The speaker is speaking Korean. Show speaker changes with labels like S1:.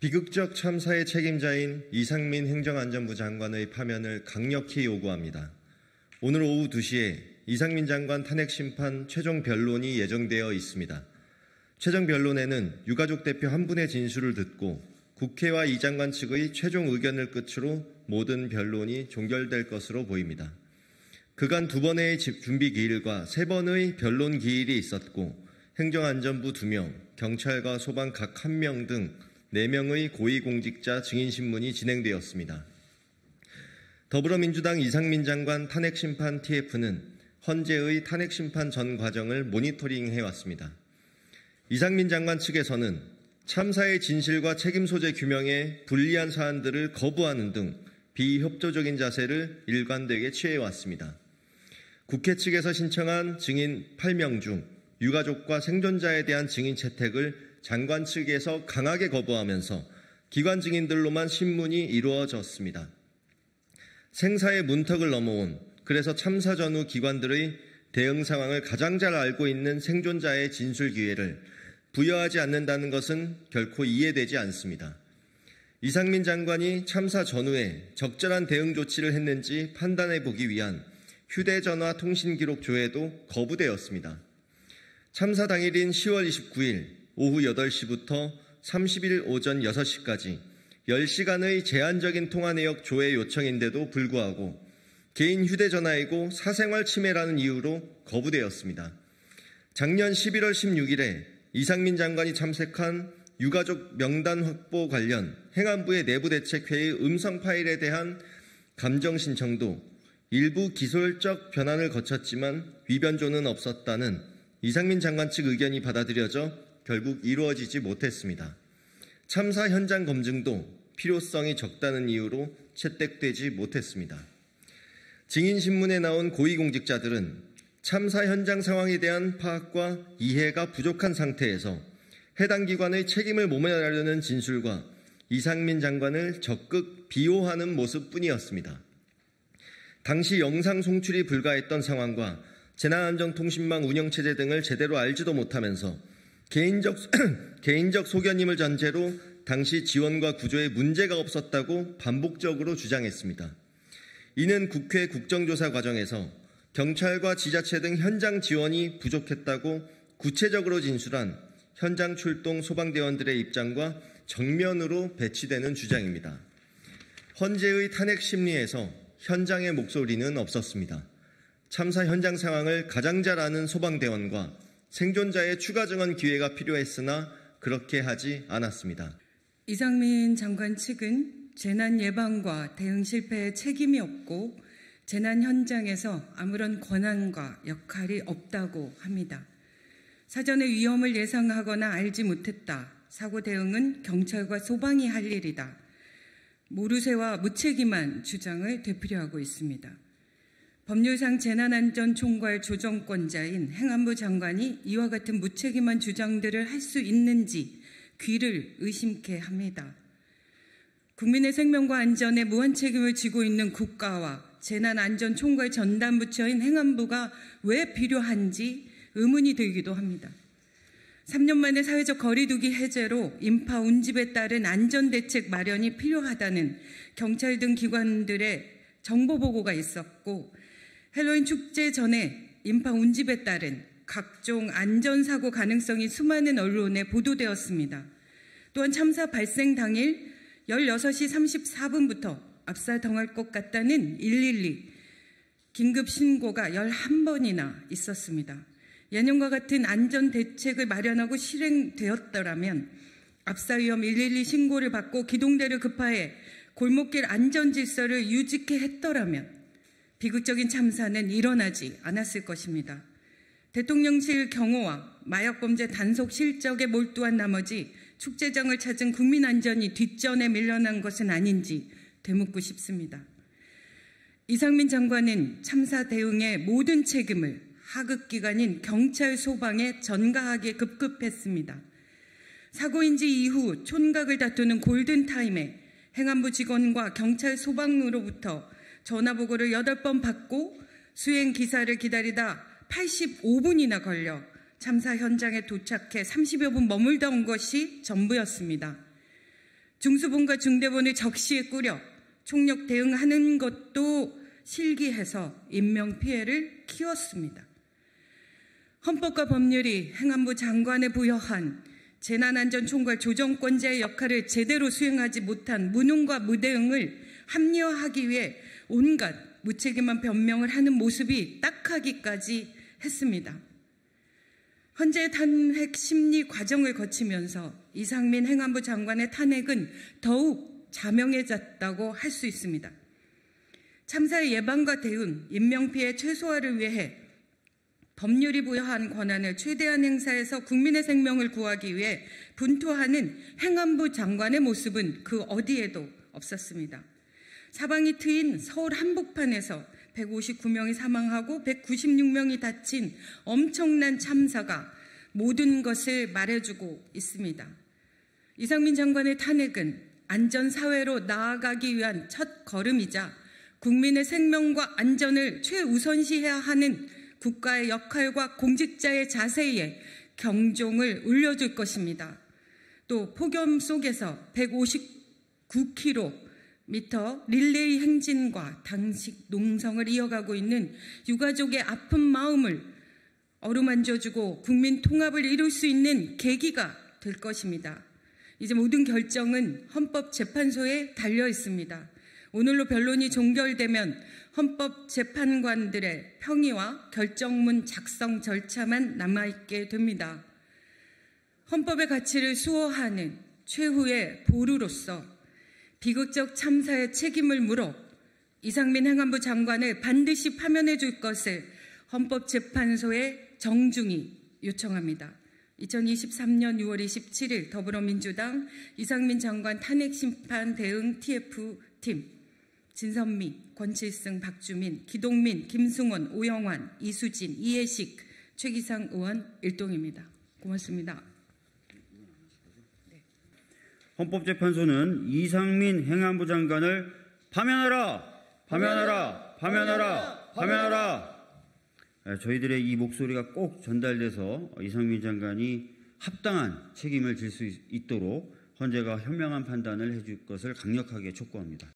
S1: 비극적 참사의 책임자인 이상민 행정안전부 장관의 파면을 강력히 요구합니다. 오늘 오후 2시에 이상민 장관 탄핵 심판 최종 변론이 예정되어 있습니다. 최종 변론에는 유가족 대표 한 분의 진술을 듣고 국회와 이 장관 측의 최종 의견을 끝으로 모든 변론이 종결될 것으로 보입니다. 그간 두 번의 집 준비 기일과 세 번의 변론 기일이 있었고 행정안전부 두명 경찰과 소방 각한명등 4명의 고위공직자 증인신문이 진행되었습니다. 더불어민주당 이상민 장관 탄핵심판 TF는 헌재의 탄핵심판 전 과정을 모니터링해왔습니다. 이상민 장관 측에서는 참사의 진실과 책임 소재 규명에 불리한 사안들을 거부하는 등 비협조적인 자세를 일관되게 취해왔습니다. 국회 측에서 신청한 증인 8명 중 유가족과 생존자에 대한 증인 채택을 장관 측에서 강하게 거부하면서 기관 증인들로만 신문이 이루어졌습니다. 생사의 문턱을 넘어온 그래서 참사 전후 기관들의 대응 상황을 가장 잘 알고 있는 생존자의 진술 기회를 부여하지 않는다는 것은 결코 이해되지 않습니다. 이상민 장관이 참사 전후에 적절한 대응 조치를 했는지 판단해 보기 위한 휴대전화 통신기록 조회도 거부되었습니다. 참사 당일인 10월 29일 오후 8시부터 30일 오전 6시까지 10시간의 제한적인 통화 내역 조회 요청인데도 불구하고 개인 휴대전화이고 사생활 침해라는 이유로 거부되었습니다. 작년 11월 16일에 이상민 장관이 참석한 유가족 명단 확보 관련 행안부의 내부 대책 회의 음성 파일에 대한 감정 신청도 일부 기술적 변환을 거쳤지만 위변조는 없었다는 이상민 장관 측 의견이 받아들여져 결국 이루어지지 못했습니다. 참사 현장 검증도 필요성이 적다는 이유로 채택되지 못했습니다. 증인신문에 나온 고위공직자들은 참사 현장 상황에 대한 파악과 이해가 부족한 상태에서 해당 기관의 책임을 모면하려는 진술과 이상민 장관을 적극 비호하는 모습뿐이었습니다. 당시 영상 송출이 불가했던 상황과 재난안전통신망 운영체제 등을 제대로 알지도 못하면서 개인적, 개인적 소견임을 전제로 당시 지원과 구조에 문제가 없었다고 반복적으로 주장했습니다. 이는 국회 국정조사 과정에서 경찰과 지자체 등 현장 지원이 부족했다고 구체적으로 진술한 현장 출동 소방대원들의 입장과 정면으로 배치되는 주장입니다. 헌재의 탄핵 심리에서 현장의 목소리는 없었습니다. 참사 현장 상황을 가장 잘 아는 소방대원과 생존자의 추가 증언 기회가 필요했으나 그렇게 하지 않았습니다.
S2: 이상민 장관 측은 재난 예방과 대응 실패에 책임이 없고 재난 현장에서 아무런 권한과 역할이 없다고 합니다. 사전에 위험을 예상하거나 알지 못했다. 사고 대응은 경찰과 소방이 할 일이다. 모르쇠와 무책임한 주장을 되풀이하고 있습니다. 법률상 재난안전총괄 조정권자인 행안부 장관이 이와 같은 무책임한 주장들을 할 수 있는지 귀를 의심케 합니다. 국민의 생명과 안전에 무한 책임을 지고 있는 국가와 재난안전총괄 전담부처인 행안부가 왜 필요한지 의문이 들기도 합니다. 3년 만에 사회적 거리두기 해제로 인파 운집에 따른 안전대책 마련이 필요하다는 경찰 등 기관들의 정보 보고가 있었고 헬로윈 축제 전에 인파 운집에 따른 각종 안전사고 가능성이 수많은 언론에 보도되었습니다. 또한 참사 발생 당일 16시 34분부터 압살당할것 같다는 112 긴급 신고가 11번이나 있었습니다. 예년과 같은 안전 대책을 마련하고 실행되었더라면 압사 위험 112 신고를 받고 기동대를 급파해 골목길 안전 질서를 유지케 했더라면 비극적인 참사는 일어나지 않았을 것입니다. 대통령실 경호와 마약범죄 단속 실적에 몰두한 나머지 축제장을 찾은 국민 안전이 뒷전에 밀려난 것은 아닌지 되묻고 싶습니다. 이상민 장관은 참사 대응의 모든 책임을 하급기관인 경찰 소방에 전가하게 급급했습니다. 사고인지 이후 촌각을 다투는 골든타임에 행안부 직원과 경찰 소방으로부터 전화보고를 8번 받고 수행 기사를 기다리다 85분이나 걸려 참사 현장에 도착해 30여 분 머물다 온 것이 전부였습니다. 중수본과 중대본을 적시에 꾸려 총력 대응하는 것도 실기해서 인명피해를 키웠습니다. 헌법과 법률이 행안부 장관에 부여한 재난안전총괄 조정권자의 역할을 제대로 수행하지 못한 무능과 무대응을 합리화하기 위해 온갖 무책임한 변명을 하는 모습이 딱하기까지 했습니다. 현재 탄핵 심리 과정을 거치면서 이상민 행안부 장관의 탄핵은 더욱 자명해졌다고 할 수 있습니다. 참사의 예방과 대응, 인명피해 최소화를 위해 법률이 부여한 권한을 최대한 행사해서 국민의 생명을 구하기 위해 분투하는 행안부 장관의 모습은 그 어디에도 없었습니다. 사방이 트인 서울 한복판에서 159명이 사망하고 196명이 다친 엄청난 참사가 모든 것을 말해주고 있습니다. 이상민 장관의 탄핵은 안전사회로 나아가기 위한 첫 걸음이자 국민의 생명과 안전을 최우선시해야 하는 국가의 역할과 공직자의 자세에 경종을 울려줄 것입니다. 또 폭염 속에서 159km 미터 릴레이 행진과 당식 농성을 이어가고 있는 유가족의 아픈 마음을 어루만져주고 국민 통합을 이룰 수 있는 계기가 될 것입니다. 이제 모든 결정은 헌법재판소에 달려 있습니다. 오늘로 변론이 종결되면 헌법재판관들의 평의와 결정문 작성 절차만 남아있게 됩니다. 헌법의 가치를 수호하는 최후의 보루로서 비극적 참사의 책임을 물어 이상민 행안부 장관을 반드시 파면해 줄 것을 헌법재판소에 정중히 요청합니다. 2023년 6월 27일 더불어민주당 이상민 장관 탄핵심판 대응 TF팀 진선미, 권칠승, 박주민, 기동민, 김승원, 오영환, 이수진, 이해식, 최기상 의원 일동입니다. 고맙습니다.
S1: 헌법재판소는 이상민 행안부 장관을 파면하라!
S2: 파면하라!
S1: 파면하라! 파면하라! 아, 저희들의 이 목소리가 꼭 전달돼서 이상민 장관이 합당한 책임을 질 수 있도록 헌재가 현명한 판단을 해줄 것을 강력하게 촉구합니다.